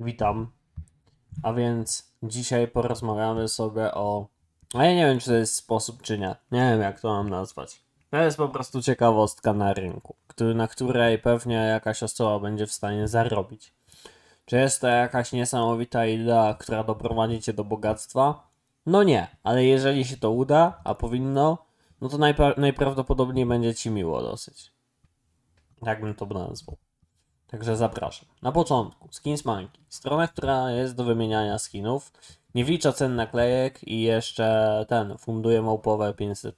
Witam. A więc dzisiaj porozmawiamy sobie o. A ja nie wiem, czy to jest sposób, czy nie. Nie wiem, jak to mam nazwać. To jest po prostu ciekawostka na rynku, który, na której pewnie jakaś osoba będzie w stanie zarobić. Czy jest to jakaś niesamowita idea, która doprowadzi cię do bogactwa? No nie, ale jeżeli się to uda, a powinno, no to najpra najprawdopodobniej będzie ci miło dosyć. Jakbym bym to nazwał. Także zapraszam. Na początku Skins Monkey, strona, która jest do wymieniania skinów, nie wlicza cen naklejek i jeszcze ten, funduje małpowe 500+.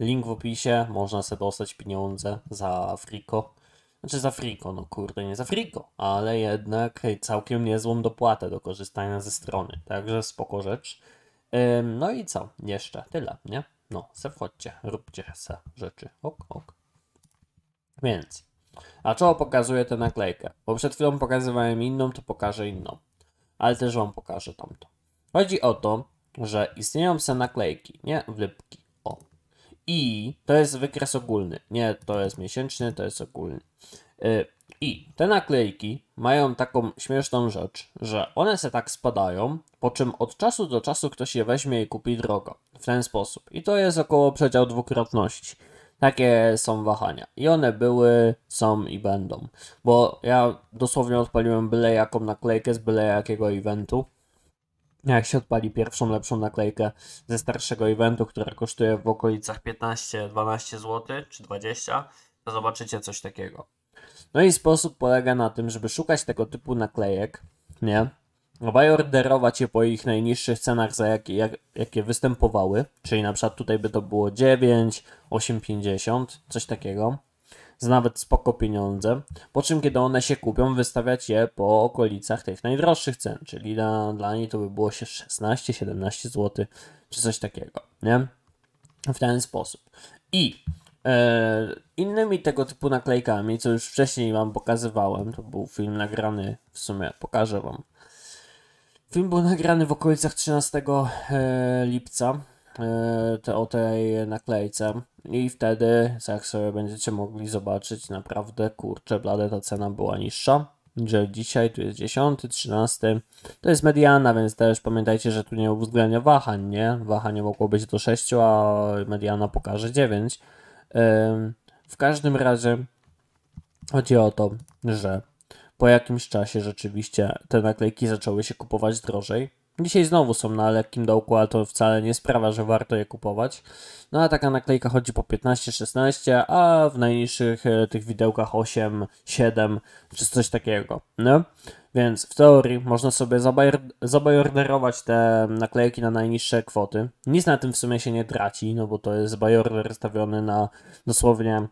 Link w opisie, można sobie dostać pieniądze za friko. Znaczy za friko, no kurde, nie za friko, ale jednak całkiem niezłą dopłatę do korzystania ze strony, także spoko rzecz. Ym, no i co? Jeszcze tyle, nie? No, se wchodźcie, róbcie se rzeczy, ok, ok. Więc a czego pokazuję tę naklejkę? Bo przed chwilą pokazywałem inną, to pokażę inną. Ale też Wam pokażę tamto. Chodzi o to, że istnieją se naklejki, nie? Wlipki. O. I to jest wykres ogólny. Nie, to jest miesięczny, to jest ogólny. Y, I te naklejki mają taką śmieszną rzecz, że one se tak spadają, po czym od czasu do czasu ktoś je weźmie i kupi drogo. W ten sposób. I to jest około przedział dwukrotności. Takie są wahania. I one były, są i będą. Bo ja dosłownie odpaliłem byle jaką naklejkę z byle jakiego eventu. Jak się odpali pierwszą lepszą naklejkę ze starszego eventu, która kosztuje w okolicach 15-12 zł czy 20, to zobaczycie coś takiego. No i sposób polega na tym, żeby szukać tego typu naklejek, nie? reorderować je po ich najniższych cenach, za jakie, jak, jakie występowały, czyli na przykład tutaj by to było 9, 8,50, coś takiego, za nawet spoko pieniądze, po czym kiedy one się kupią, wystawiać je po okolicach tych najdroższych cen, czyli dla, dla niej to by było się 16-17 zł, czy coś takiego, nie? W ten sposób. I e, innymi tego typu naklejkami, co już wcześniej Wam pokazywałem, to był film nagrany, w sumie pokażę Wam Film był nagrany w okolicach 13 e, lipca e, te, o tej naklejce i wtedy, jak sobie będziecie mogli zobaczyć, naprawdę kurczę blade ta cena była niższa że dzisiaj tu jest 10, 13. To jest mediana, więc też pamiętajcie, że tu nie uwzględnia wahań, nie? Wahanie mogło być do 6, a mediana pokaże 9. W każdym razie chodzi o to, że po jakimś czasie rzeczywiście te naklejki zaczęły się kupować drożej. Dzisiaj znowu są na lekkim dołku, ale to wcale nie sprawa, że warto je kupować. No a taka naklejka chodzi po 15-16, a w najniższych e, tych widełkach 8, 7 czy coś takiego. No? Więc w teorii można sobie zabajorderować te naklejki na najniższe kwoty. Nic na tym w sumie się nie traci, no bo to jest bajorder stawiony na dosłownie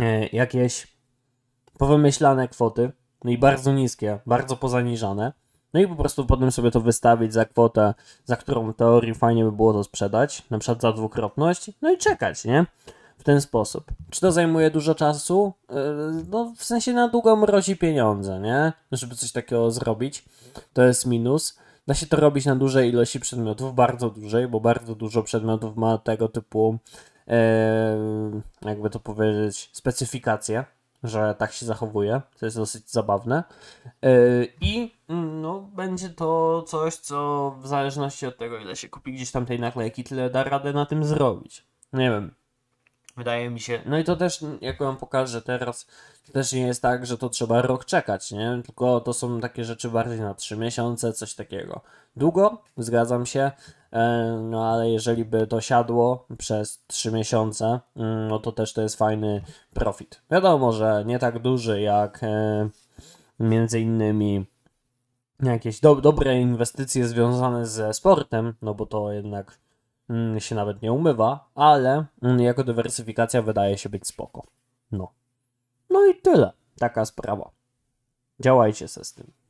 e, jakieś powymyślane kwoty, no i bardzo niskie, bardzo pozaniżane. No i po prostu potem sobie to wystawić za kwotę, za którą w teorii fajnie by było to sprzedać, na przykład za dwukrotność, no i czekać, nie? W ten sposób. Czy to zajmuje dużo czasu? Yy, no, w sensie na długo mrozi pieniądze, nie? Żeby coś takiego zrobić, to jest minus. Da się to robić na dużej ilości przedmiotów, bardzo dużej, bo bardzo dużo przedmiotów ma tego typu, yy, jakby to powiedzieć, specyfikacje że tak się zachowuje, co jest dosyć zabawne. E, I mm, no, będzie to coś, co w zależności od tego, ile się kupi gdzieś tam tej naklejki, tyle da radę na tym zrobić. No nie wiem. Wydaje mi się. No i to też, jak wam pokażę teraz, to też nie jest tak, że to trzeba rok czekać, nie? Tylko to są takie rzeczy bardziej na 3 miesiące, coś takiego. Długo, zgadzam się, E, no ale jeżeli by to siadło przez 3 miesiące, mm, no to też to jest fajny profit. Wiadomo, że nie tak duży jak e, między innymi jakieś do, dobre inwestycje związane ze sportem, no bo to jednak mm, się nawet nie umywa, ale mm, jako dywersyfikacja wydaje się być spoko. No. No i tyle. Taka sprawa. Działajcie se z tym.